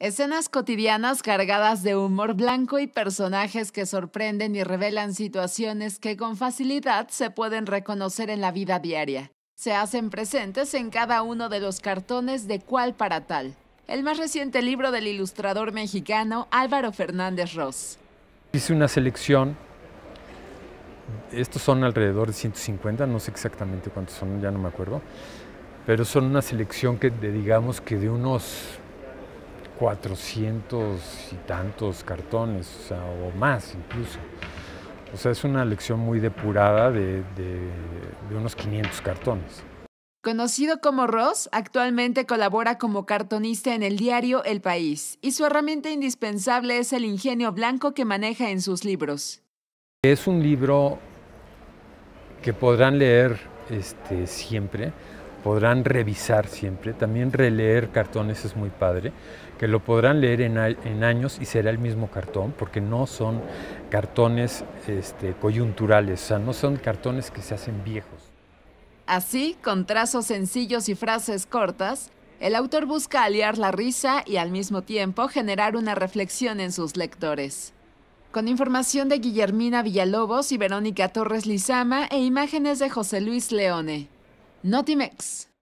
Escenas cotidianas cargadas de humor blanco y personajes que sorprenden y revelan situaciones que con facilidad se pueden reconocer en la vida diaria. Se hacen presentes en cada uno de los cartones de cuál para Tal, el más reciente libro del ilustrador mexicano Álvaro Fernández Ross. Hice una selección, estos son alrededor de 150, no sé exactamente cuántos son, ya no me acuerdo, pero son una selección que digamos que de unos 400 y tantos cartones, o, más incluso. O sea, es una lección muy depurada de, de, unos 500 cartones. Conocido como Ross, actualmente colabora como cartonista en el diario El País y su herramienta indispensable es el ingenio blanco que maneja en sus libros. Es un libro que podrán leer este, siempre, podrán revisar siempre, también releer cartones es muy padre, que lo podrán leer en, años y será el mismo cartón, porque no son cartones este, coyunturales, o sea, no son cartones que se hacen viejos. Así, con trazos sencillos y frases cortas, el autor busca aliar la risa y al mismo tiempo generar una reflexión en sus lectores. Con información de Guillermina Villalobos y Verónica Torres Lizama e imágenes de José Luis Leone. mix.